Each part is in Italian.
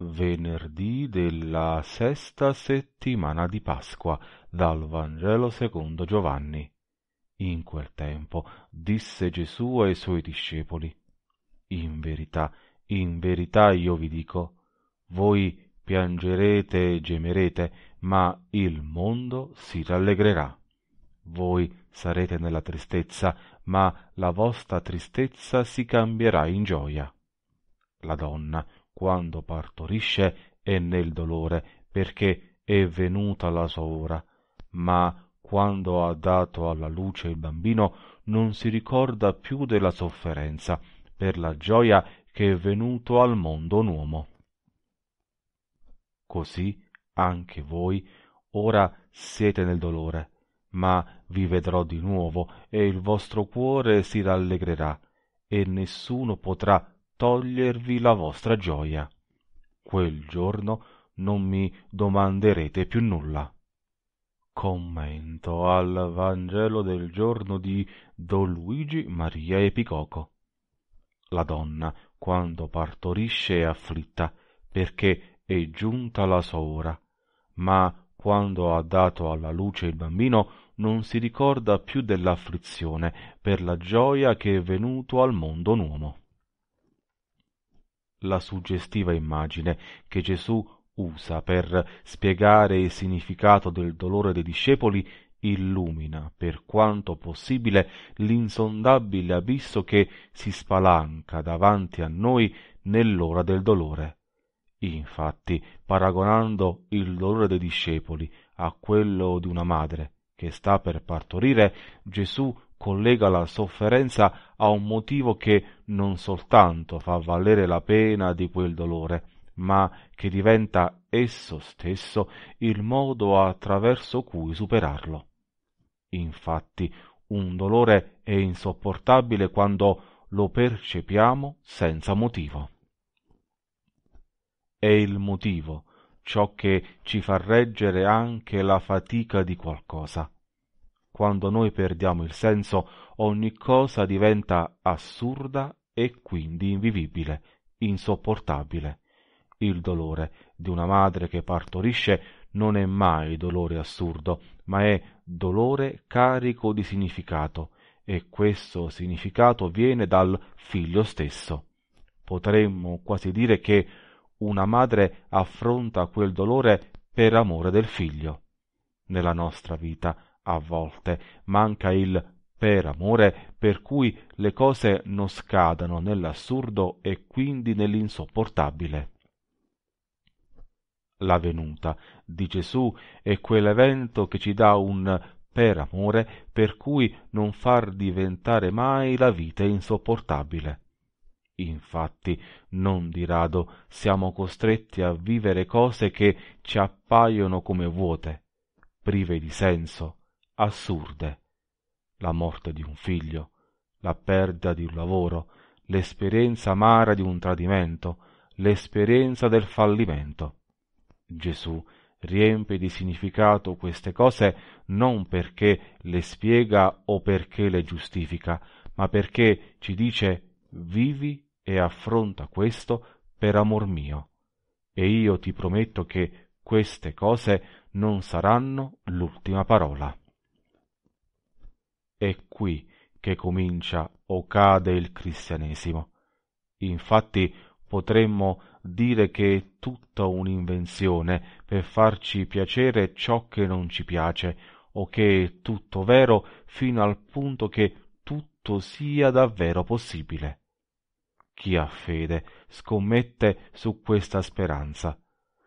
Venerdì della sesta settimana di Pasqua, dal Vangelo secondo Giovanni. In quel tempo disse Gesù ai suoi discepoli, In verità, in verità io vi dico, voi piangerete e gemerete, ma il mondo si rallegrerà. Voi sarete nella tristezza, ma la vostra tristezza si cambierà in gioia. La donna, quando partorisce è nel dolore, perché è venuta la sua ora. Ma quando ha dato alla luce il bambino, non si ricorda più della sofferenza, per la gioia che è venuto al mondo un uomo. Così anche voi ora siete nel dolore, ma vi vedrò di nuovo e il vostro cuore si rallegrerà, e nessuno potrà togliervi la vostra gioia. Quel giorno non mi domanderete più nulla. Commento al Vangelo del giorno di Don Luigi Maria Epicoco. La donna, quando partorisce, è afflitta, perché è giunta la sua ora, ma quando ha dato alla luce il bambino non si ricorda più dell'afflizione per la gioia che è venuto al mondo un uomo la suggestiva immagine che Gesù usa per spiegare il significato del dolore dei discepoli illumina per quanto possibile l'insondabile abisso che si spalanca davanti a noi nell'ora del dolore. Infatti, paragonando il dolore dei discepoli a quello di una madre che sta per partorire, Gesù collega la sofferenza a un motivo che non soltanto fa valere la pena di quel dolore, ma che diventa esso stesso il modo attraverso cui superarlo. Infatti, un dolore è insopportabile quando lo percepiamo senza motivo. È il motivo ciò che ci fa reggere anche la fatica di qualcosa quando noi perdiamo il senso, ogni cosa diventa assurda e quindi invivibile, insopportabile. Il dolore di una madre che partorisce non è mai dolore assurdo, ma è dolore carico di significato, e questo significato viene dal figlio stesso. Potremmo quasi dire che una madre affronta quel dolore per amore del figlio. Nella nostra vita a volte manca il per amore per cui le cose non scadano nell'assurdo e quindi nell'insopportabile. La venuta di Gesù è quell'evento che ci dà un per amore per cui non far diventare mai la vita insopportabile. Infatti, non di rado siamo costretti a vivere cose che ci appaiono come vuote, prive di senso, assurde la morte di un figlio la perdita di un lavoro l'esperienza amara di un tradimento l'esperienza del fallimento gesù riempie di significato queste cose non perché le spiega o perché le giustifica, ma perché ci dice vivi e affronta questo per amor mio. E io ti prometto che queste cose non saranno l'ultima parola. È qui che comincia o cade il cristianesimo. Infatti potremmo dire che è tutta un'invenzione per farci piacere ciò che non ci piace, o che è tutto vero fino al punto che tutto sia davvero possibile. Chi ha fede scommette su questa speranza.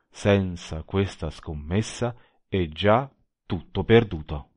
Senza questa scommessa è già tutto perduto.